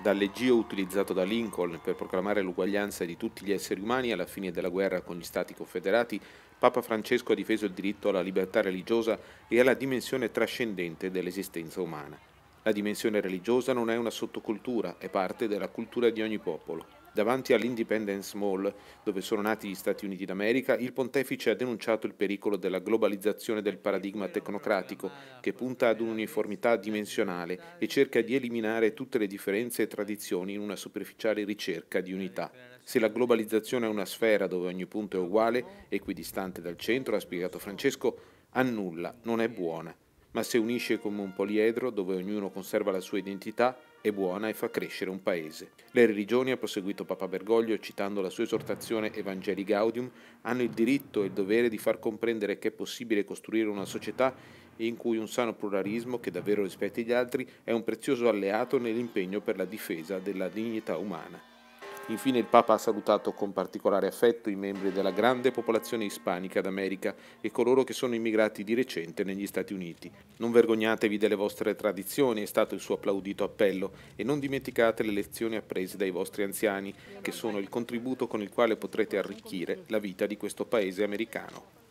dall'eggio utilizzato da Lincoln per proclamare l'uguaglianza di tutti gli esseri umani alla fine della guerra con gli Stati Confederati, Papa Francesco ha difeso il diritto alla libertà religiosa e alla dimensione trascendente dell'esistenza umana. La dimensione religiosa non è una sottocultura, è parte della cultura di ogni popolo. Davanti all'Independence Mall, dove sono nati gli Stati Uniti d'America, il pontefice ha denunciato il pericolo della globalizzazione del paradigma tecnocratico, che punta ad un'uniformità dimensionale e cerca di eliminare tutte le differenze e tradizioni in una superficiale ricerca di unità. Se la globalizzazione è una sfera dove ogni punto è uguale, equidistante dal centro, ha spiegato Francesco, a nulla non è buona. Ma se unisce come un poliedro, dove ognuno conserva la sua identità, è buona e fa crescere un paese. Le religioni, ha proseguito Papa Bergoglio citando la sua esortazione Evangelii Gaudium, hanno il diritto e il dovere di far comprendere che è possibile costruire una società in cui un sano pluralismo che davvero rispetti gli altri è un prezioso alleato nell'impegno per la difesa della dignità umana. Infine il Papa ha salutato con particolare affetto i membri della grande popolazione ispanica d'America e coloro che sono immigrati di recente negli Stati Uniti. Non vergognatevi delle vostre tradizioni, è stato il suo applaudito appello, e non dimenticate le lezioni apprese dai vostri anziani, che sono il contributo con il quale potrete arricchire la vita di questo paese americano.